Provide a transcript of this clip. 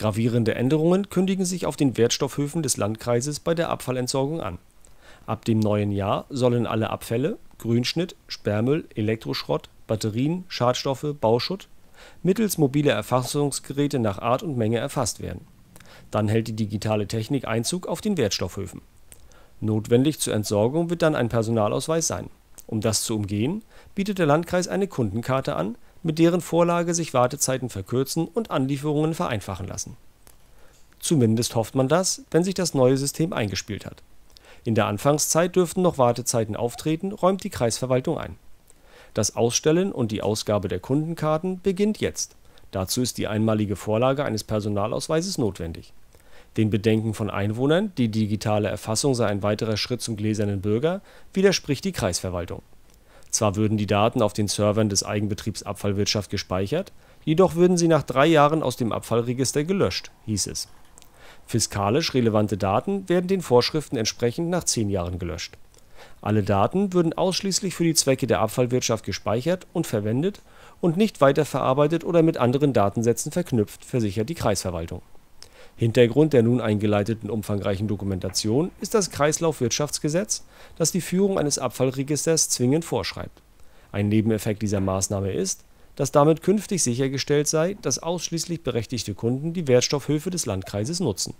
Gravierende Änderungen kündigen sich auf den Wertstoffhöfen des Landkreises bei der Abfallentsorgung an. Ab dem neuen Jahr sollen alle Abfälle (Grünschnitt, Sperrmüll, Elektroschrott, Batterien, Schadstoffe, Bauschutt) mittels mobiler Erfassungsgeräte nach Art und Menge erfasst werden. Dann hält die digitale Technik Einzug auf den Wertstoffhöfen. Notwendig zur Entsorgung wird dann ein Personalausweis sein. Um das zu umgehen, bietet der Landkreis eine Kundenkarte an mit deren Vorlage sich Wartezeiten verkürzen und Anlieferungen vereinfachen lassen. Zumindest hofft man das, wenn sich das neue System eingespielt hat. In der Anfangszeit dürften noch Wartezeiten auftreten, räumt die Kreisverwaltung ein. Das Ausstellen und die Ausgabe der Kundenkarten beginnt jetzt. Dazu ist die einmalige Vorlage eines Personalausweises notwendig. Den Bedenken von Einwohnern, die digitale Erfassung sei ein weiterer Schritt zum gläsernen Bürger, widerspricht die Kreisverwaltung. Zwar würden die Daten auf den Servern des Eigenbetriebs Abfallwirtschaft gespeichert, jedoch würden sie nach drei Jahren aus dem Abfallregister gelöscht, hieß es. Fiskalisch relevante Daten werden den Vorschriften entsprechend nach zehn Jahren gelöscht. Alle Daten würden ausschließlich für die Zwecke der Abfallwirtschaft gespeichert und verwendet und nicht weiterverarbeitet oder mit anderen Datensätzen verknüpft, versichert die Kreisverwaltung Hintergrund der nun eingeleiteten umfangreichen Dokumentation ist das Kreislaufwirtschaftsgesetz, das die Führung eines Abfallregisters zwingend vorschreibt. Ein Nebeneffekt dieser Maßnahme ist, dass damit künftig sichergestellt sei, dass ausschließlich berechtigte Kunden die Wertstoffhöfe des Landkreises nutzen